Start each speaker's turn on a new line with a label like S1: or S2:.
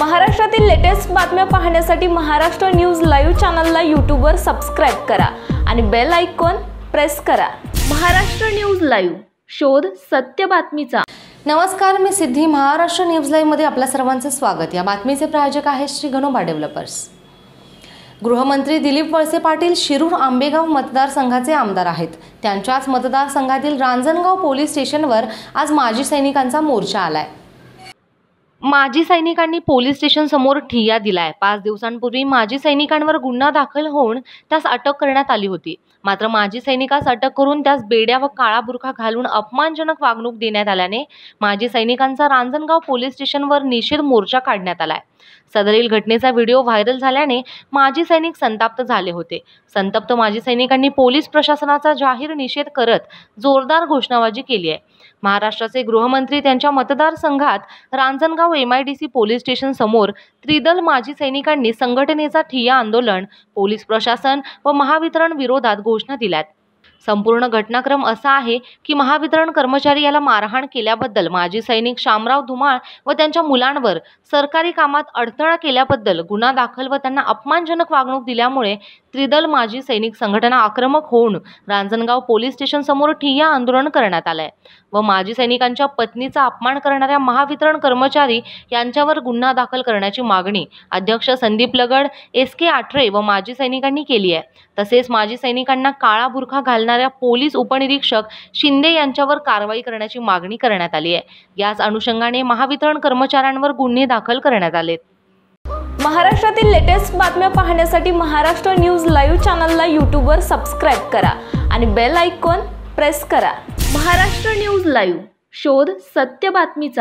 S1: महाराष्ट्रातील लेटेस्ट बातम्या पाहण्यासाठी महाराष्ट्र न्यूज लाईव्ह चॅनलला यूट्यूबवर सबस्क्राईब करा आणि बेल आयकॉन प्रेस करा महाराष्ट्र न्यूज लाईव्ह
S2: शोध सत्य बातमीचा नमस्कार मी सिद्धी महाराष्ट्र न्यूज लाईव्हमध्ये आपल्या सर्वांचं स्वागत या बातमीचे प्रायोजक आहेत श्री गणोबा डेव्हलपर्स गृहमंत्री दिलीप वळसे पाटील शिरूर आंबेगाव मतदारसंघाचे आमदार आहेत त्यांच्याच मतदारसंघातील रांजणगाव पोलीस स्टेशनवर आज माजी सैनिकांचा मोर्चा आलाय माजी सैनिकांनी पोलीस स्टेशन समोर ठिय्या दिलाय पाच दिवसांपूर्वी माजी सैनिकांवर गुन्हा दाखल होऊन त्यास अटक करण्यात आली होती मात्र माजी सैनिकास अटक करून त्यास बेड्या व काळा बुरखा घालून अपमानजनक वागणूक देण्यात आल्याने माजी सैनिकांचा रांजणगाव पोलीस स्टेशनवर निषेध मोर्चा काढण्यात आलाय सदरील घटनेचा व्हिडिओ व्हायरल झाल्याने माजी सैनिक संतप्त झाले होते संतप्त माजी सैनिकांनी पोलीस प्रशासनाचा जाहीर निषेध करत जोरदार घोषणाबाजी केली आहे महाराष्ट्राचे गृहमंत्री त्यांच्या मतदारसंघात Ranjangaon M I D C police station समोर त्रिदल माजी सैनिकांनी संघटनेचा ठिय्या आंदोलन पोलीस प्रशासन व महावितरण विरोधात घोषणा दिल्यात संपूर्ण घटनाक्रम असा आहे की महावितरण कर्मचारी याला मारहाण केल्याबद्दल माजी सैनिक शामराव धुमाळ व त्यांच्या मुलांवर सरकारी कामात अडथळा केल्याबद्दल गुन्हा दाखल व त्यांना अपमानजनक वागणूक दिल्यामुळे त्रिदल माजी सैनिक संघटना आक्रमक होऊन रांजणगाव पोलीस स्टेशन समोर ठिय्या आंदोलन करण्यात आलंय व माजी सैनिकांच्या पत्नीचा अपमान करणाऱ्या महावितरण कर्मचारी यांच्यावर गुन्हा दाखल करण्याची मागणी अध्यक्ष संदीप लगड एस के आठरे व माजी सैनिकांनी केली आहे तसेच माजी सैनिकांना काळा बुरखा घाल चालणाऱ्या पोलीस उपनिरीक्षक शिंदे यांच्यावर कारवाई करण्याची मागणी करण्यात आली आहे याच अनुषंगाने महावितरण कर्मचाऱ्यांवर गुन्हे दाखल करण्यात आलेत
S1: महाराष्ट्रातील लेटेस्ट बातम्या पाहण्यासाठी महाराष्ट्र न्यूज लाईव्ह चॅनलला यूट्यूबवर सबस्क्राईब करा आणि बेल आयकॉन प्रेस करा महाराष्ट्र न्यूज लाईव्ह शोध सत्य बातमीचा